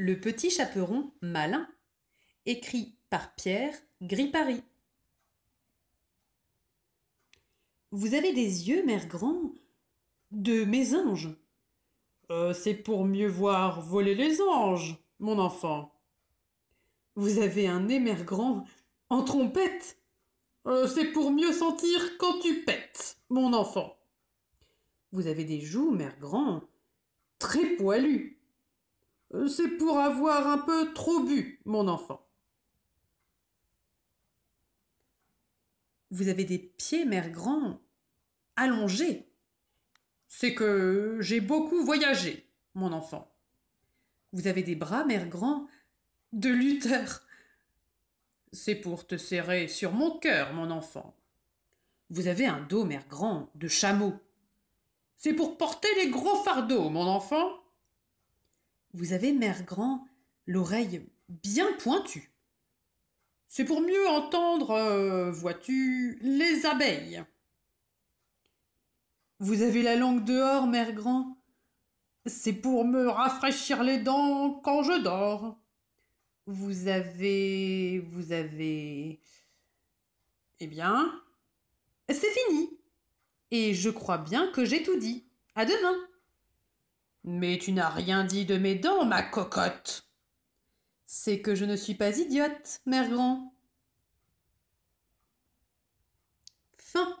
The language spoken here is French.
Le petit chaperon malin, écrit par Pierre Gripari. Vous avez des yeux, mère grand, de mes euh, c'est pour mieux voir voler les anges, mon enfant. Vous avez un nez, mère grand, en trompette. Euh, c'est pour mieux sentir quand tu pètes, mon enfant. Vous avez des joues, mère grand, très poilues. Euh, c'est pour avoir un peu trop bu, mon enfant. Vous avez des pieds, mère Grand, allongés. C'est que j'ai beaucoup voyagé, mon enfant. Vous avez des bras, mère Grand, de lutteur. C'est pour te serrer sur mon cœur, mon enfant. Vous avez un dos, mère Grand, de chameau. C'est pour porter les gros fardeaux, mon enfant. Vous avez, mère grand, l'oreille bien pointue. C'est pour mieux entendre, euh, vois-tu, les abeilles. Vous avez la langue dehors, mère grand. C'est pour me rafraîchir les dents quand je dors. Vous avez. Vous avez. Eh bien, c'est fini. Et je crois bien que j'ai tout dit. À demain! Mais tu n'as rien dit de mes dents, ma cocotte. C'est que je ne suis pas idiote, mère Grand. Fin.